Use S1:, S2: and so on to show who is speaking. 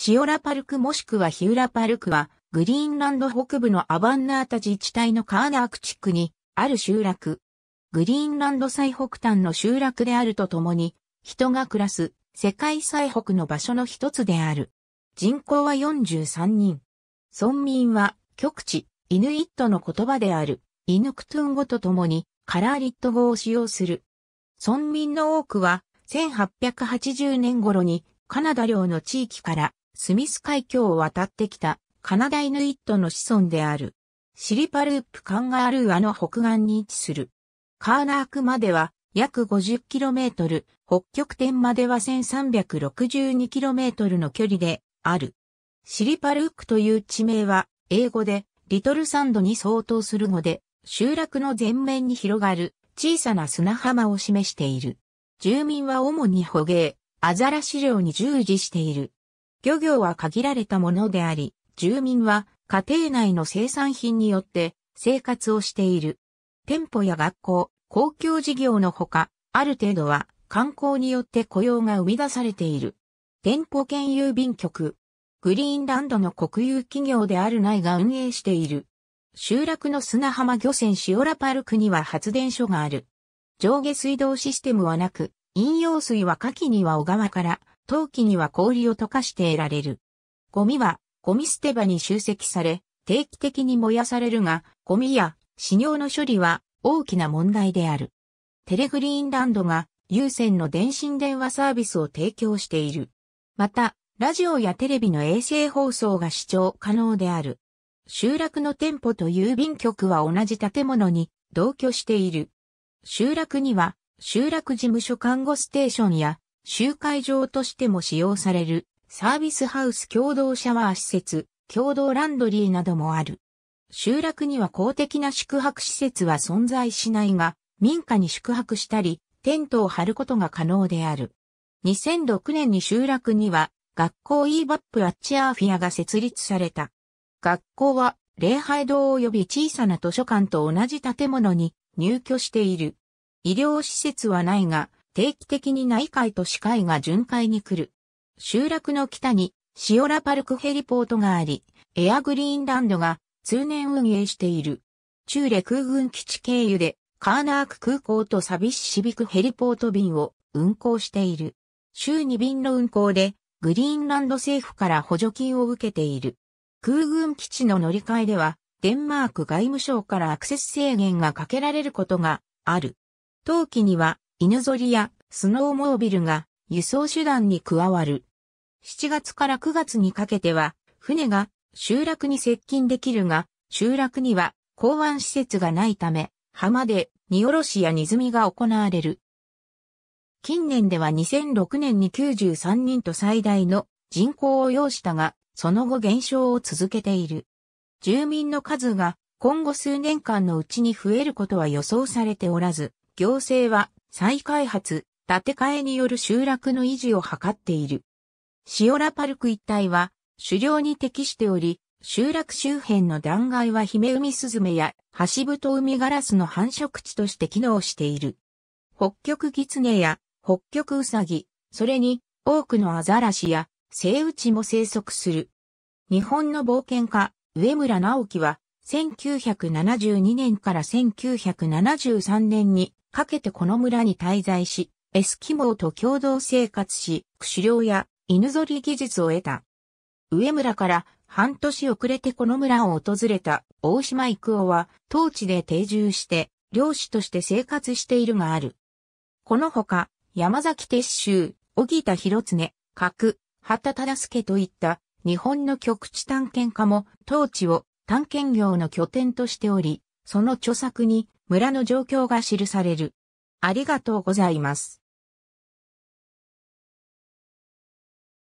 S1: シオラパルクもしくはヒューラパルクは、グリーンランド北部のアバンナータ自治体のカーナーク地区に、ある集落。グリーンランド最北端の集落であるとともに、人が暮らす世界最北の場所の一つである。人口は43人。村民は、極地、イヌイットの言葉である、イヌクトゥン語とともに、カラーリット語を使用する。村民の多くは、1880年頃に、カナダ領の地域からスミス海峡を渡ってきたカナダイヌイットの子孫である。シリパループカンガルーアの北岸に位置する。カーナークまでは約 50km、北極点までは 1362km の距離である。シリパルークという地名は英語でリトルサンドに相当する語で集落の前面に広がる小さな砂浜を示している。住民は主に捕鯨、アザラシ漁に従事している。漁業は限られたものであり、住民は家庭内の生産品によって生活をしている。店舗や学校、公共事業のほか、ある程度は観光によって雇用が生み出されている。店舗兼郵便局。グリーンランドの国有企業である内が運営している。集落の砂浜漁船シオラパルクには発電所がある。上下水道システムはなく、飲用水は下記には小川から、陶器には氷を溶かして得られる。ゴミはゴミ捨て場に集積され、定期的に燃やされるが、ゴミや死尿の処理は大きな問題である。テレグリーンランドが有線の電信電話サービスを提供している。また、ラジオやテレビの衛星放送が視聴可能である。集落の店舗と郵便局は同じ建物に同居している。集落には集落事務所看護ステーションや集会場としても使用される、サービスハウス共同シャワー施設、共同ランドリーなどもある。集落には公的な宿泊施設は存在しないが、民家に宿泊したり、テントを張ることが可能である。2006年に集落には、学校 e バッ p アッチアーフィアが設立された。学校は、礼拝堂及び小さな図書館と同じ建物に入居している。医療施設はないが、定期的に内海と市海が巡回に来る。集落の北にシオラパルクヘリポートがあり、エアグリーンランドが通年運営している。中レ空軍基地経由でカーナーク空港とサビシシビクヘリポート便を運航している。週2便の運航でグリーンランド政府から補助金を受けている。空軍基地の乗り換えではデンマーク外務省からアクセス制限がかけられることがある。当期には犬ぞりやスノーモービルが輸送手段に加わる。7月から9月にかけては、船が集落に接近できるが、集落には港湾施設がないため、浜で荷下ろしや荷積みが行われる。近年では2006年に93人と最大の人口を要したが、その後減少を続けている。住民の数が今後数年間のうちに増えることは予想されておらず、行政は再開発、建て替えによる集落の維持を図っている。シオラパルク一帯は狩猟に適しており、集落周辺の断崖はヒメウミスズメやハシブトウミガラスの繁殖地として機能している。北極ギツネや北極ウサギ、それに多くのアザラシやセイウチも生息する。日本の冒険家、上村直樹は1972年から1973年にかけてこの村に滞在し、エスキモーと共同生活し、狩猟や犬ぞり技術を得た。上村から半年遅れてこの村を訪れた大島育夫は当地で定住して漁師として生活しているがある。このほか山崎鉄舟、小木田広常、角、畑忠助といった日本の局地探検家も当地を探検業の拠点としており、その著作に村の状況が記される。ありがとうございます。